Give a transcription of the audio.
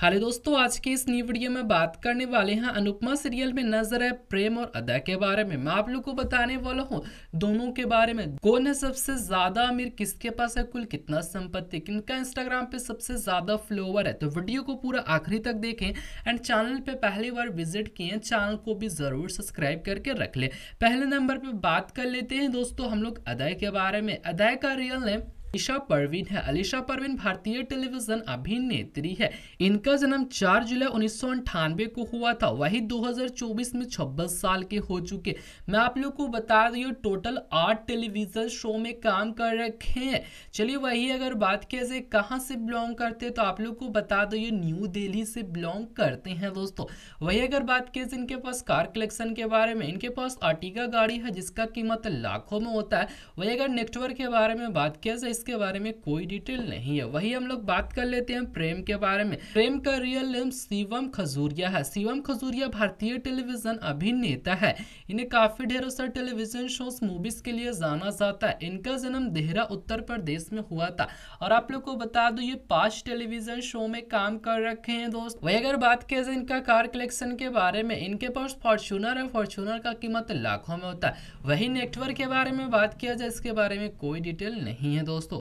हाले दोस्तों आज के इस न्यू वीडियो में बात करने वाले हैं अनुपमा सीरियल में नजर है प्रेम और अदा के बारे में मैं आप लोग को बताने वाला हूँ दोनों के बारे में कौन है सबसे ज्यादा अमीर किसके पास है कुल कितना संपत्ति किनका इंस्टाग्राम पे सबसे ज्यादा फ्लोवर है तो वीडियो को पूरा आखिरी तक देखें एंड चैनल पे पहली बार विजिट किए चैनल को भी जरूर सब्सक्राइब करके रख ले पहले नंबर पर बात कर लेते हैं दोस्तों हम लोग अदय के बारे में अदय का रियल नेम अलीशा परवीन है अलीशा परवीन भारतीय टेलीविजन अभिनेत्री है इनका जन्म 4 जुलाई उन्नीस को हुआ था वही 2024 में 26 साल के हो चुके मैं आप लोग को बता रही हूँ टोटल आठ टेलीविजन शो में काम कर रखे हैं चलिए वही अगर बात किया जाए कहाँ से बिलोंग करते हैं तो आप लोग को बता दो ये न्यू दिल्ली से बिलोंग करते हैं दोस्तों वही अगर बात किया जाए इनके पास कार कलेक्शन के बारे में इनके पास आर्टिका गाड़ी है जिसका कीमत लाखों में होता है वही अगर नेटवर्क के बारे में बात किया जाए इसके बारे में कोई डिटेल नहीं है वही हम लोग बात कर लेते हैं प्रेम के बारे में प्रेम का रियल नेम शिवम खजूरिया है शिवम खजूरिया भारतीय टेलीविजन अभिनेता है इन्हें काफी ढेरों सारे टेलीविजन शोज मूवीज के लिए जाना जाता है इनका जन्म देहरा उत्तर प्रदेश में हुआ था और आप लोग को बता दो ये पांच टेलीविजन शो में काम कर रखे हैं दोस्त वही अगर बात किया जाए इनका कार कलेक्शन के बारे में इनके पास फॉर्चूनर है फॉर्चूनर का कीमत लाखों में होता है वही नेटवर्क के बारे में बात किया जाए इसके बारे में कोई डिटेल नहीं है दोस्त